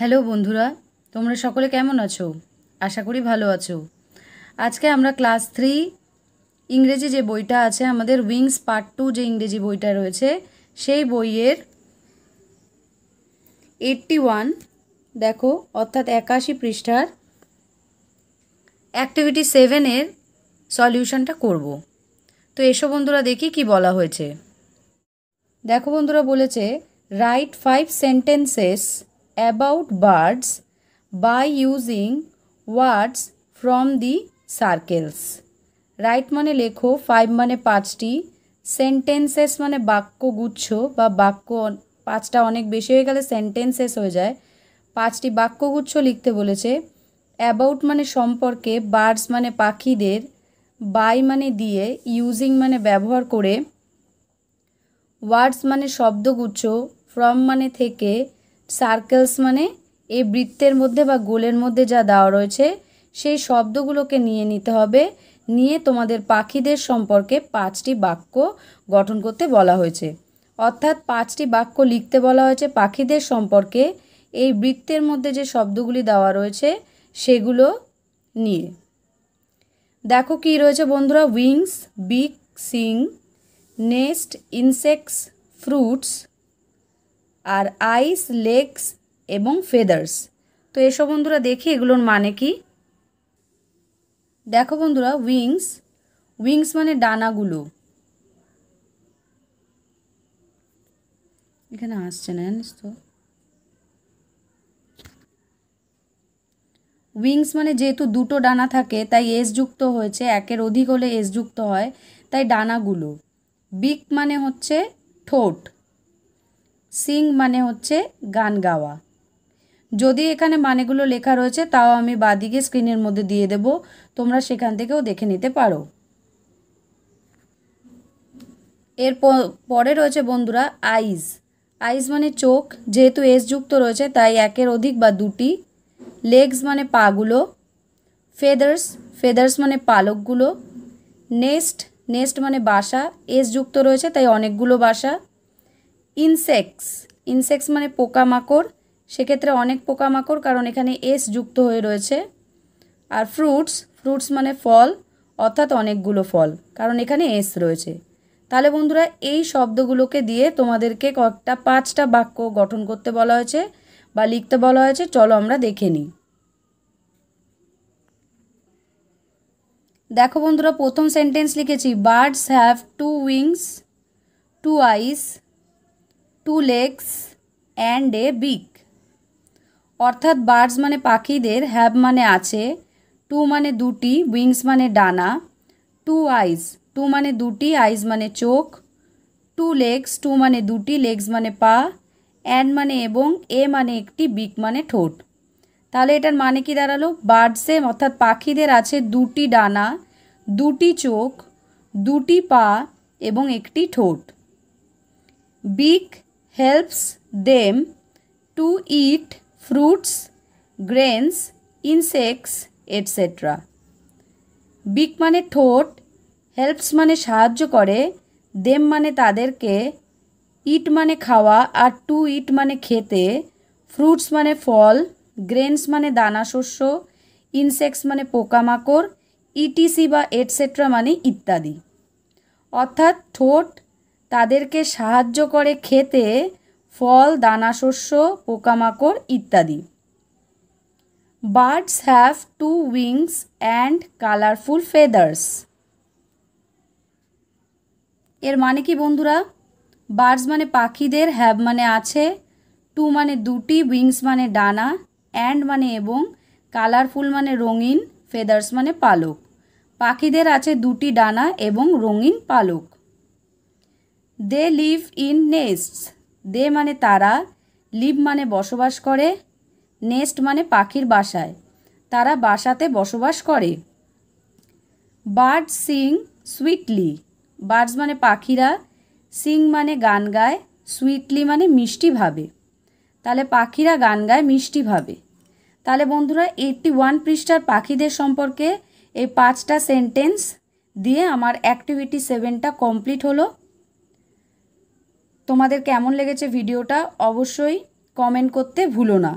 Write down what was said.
Hello বন্ধুরা তোমরা সকলে কেমন আছো আশা করি ভালো আছো আজকে আমরা ক্লাস থ্রি ইংরেজি যে বইটা আছে আমাদের উইংস পার্ট টু যে ইংরেজি বইটা রয়েছে সেই বইয়ের এইটটি ওয়ান দেখো অর্থাৎ একাশি পৃষ্ঠার অ্যাক্টিভিটি সেভেনের সলিউশনটা করব তো এসো বন্ধুরা দেখি কি বলা হয়েছে দেখো বন্ধুরা বলেছে write five sentences about birds by using words from the circles. Write মানে লেখো ফাইভ মানে পাঁচটি সেন্টেন্সেস মানে বাক্যগুচ্ছ বা বাক্য পাঁচটা অনেক বেশি হয়ে গেলে সেন্টেন্সেস হয়ে যায় পাঁচটি বাক্যগুচ্ছ লিখতে বলেছে অ্যাবাউট মানে সম্পর্কে বার্ডস মানে পাখিদের বাই মানে দিয়ে ইউজিং মানে ব্যবহার করে ওয়ার্ডস মানে শব্দগুচ্ছ ফ্রম মানে থেকে সার্কেলস মানে এই বৃত্তের মধ্যে বা গোলের মধ্যে যা দেওয়া রয়েছে সেই শব্দগুলোকে নিয়ে নিতে হবে নিয়ে তোমাদের পাখিদের সম্পর্কে পাঁচটি বাক্য গঠন করতে বলা হয়েছে অর্থাৎ পাঁচটি বাক্য লিখতে বলা হয়েছে পাখিদের সম্পর্কে এই বৃত্তের মধ্যে যে শব্দগুলি দেওয়া রয়েছে সেগুলো নিয়ে দেখো কি রয়েছে বন্ধুরা wings big sing nest insects fruits আর আইস লেগস এবং ফেদার্স তো এসব বন্ধুরা দেখি এগুলোর মানে কি দেখো বন্ধুরা উইংস উইংস মানে ডানাগুলো এখানে আসছে না জানিস তো উইংস মানে যেহেতু দুটো ডানা থাকে তাই এস যুক্ত হয়েছে একের অধিক হলে এস যুক্ত হয় তাই ডানাগুলো বিক মানে হচ্ছে ঠোঁট সিং মানে হচ্ছে গান গাওয়া যদি এখানে মানেগুলো লেখা রয়েছে তাও আমি বাদিকে স্ক্রিনের মধ্যে দিয়ে দেব তোমরা সেখান থেকেও দেখে নিতে পারো এর পরে রয়েছে বন্ধুরা আইজ আইস মানে চোখ যেহেতু এস যুক্ত রয়েছে তাই একের অধিক বা দুটি লেগস মানে পাগুলো ফেদার্স ফেদার্স মানে পালকগুলো নেস্ট নেস্ট মানে বাসা এস যুক্ত রয়েছে তাই অনেকগুলো বাসা ইনসেক্টস ইনসেক্টস মানে পোকামাকড় সেক্ষেত্রে অনেক পোকামাকড় কারণ এখানে এস যুক্ত হয়ে রয়েছে আর ফ্রুটস ফ্রুটস মানে ফল অর্থাৎ অনেকগুলো ফল কারণ এখানে এস রয়েছে তাহলে বন্ধুরা এই শব্দগুলোকে দিয়ে তোমাদেরকে কয়েকটা পাঁচটা বাক্য গঠন করতে বলা হয়েছে বা লিখতে বলা হয়েছে চলো আমরা দেখে নিই দেখো বন্ধুরা প্রথম সেন্টেন্স লিখেছি birds have two wings two eyes two legs and a beak অর্থাৎ বার্ডস মানে পাখিদের হ্যাভ মানে আছে টু মানে দুটি উইংস মানে ডানা টু আইজ টু মানে দুটি আইজ মানে চোখ টু লেগস টু মানে দুটি লেগস মানে পা অ্যান্ড মানে এবং এ মানে একটি বিক মানে ঠোঁট তাহলে এটার মানে কি দাঁড়ালো বার্ডসে অর্থাৎ পাখিদের আছে দুটি ডানা দুটি চোখ দুটি পা এবং একটি ঠোঁট বিক helps them to eat fruits, grains, insects, etc. বিক মানে ঠোঁট হেল্পস মানে সাহায্য করে দেম মানে তাদেরকে ইট মানে খাওয়া আর টু ইট মানে খেতে ফ্রুটস মানে ফল গ্রেনস মানে দানা শস্য ইনসেক্টস মানে পোকামাকড় ইটিসি বা এটসেট্রা মানে ইত্যাদি অর্থাৎ ঠোঁট তাদেরকে সাহায্য করে খেতে ফল দানাশস্য পোকামাকড় ইত্যাদি birds have two wings and colourful feathers এর মানে কি বন্ধুরা বার্ডস মানে পাখিদের হ্যাভ মানে আছে টু মানে দুটি উইংস মানে ডানা অ্যান্ড মানে এবং কালারফুল মানে রঙিন ফেদার্স মানে পালক পাখিদের আছে দুটি ডানা এবং রঙিন পালক দে লিভ ইন নেস্টস দে মানে তারা লিভ মানে বসবাস করে নেস্ট মানে পাখির বাসায় তারা বাসাতে বসবাস করে বার্ড সিং সুইটলি বার্ডস মানে পাখিরা সিং মানে গান গায় সুইটলি মানে মিষ্টিভাবে তাহলে পাখিরা গান গায় মিষ্টিভাবে তাহলে বন্ধুরা এইটটি ওয়ান পৃষ্ঠার পাখিদের সম্পর্কে এই পাঁচটা সেন্টেন্স দিয়ে আমার অ্যাক্টিভিটি সেভেনটা কমপ্লিট হলো তোমাদের কেমন লেগেছে ভিডিওটা অবশ্যই কমেন্ট করতে ভুলো না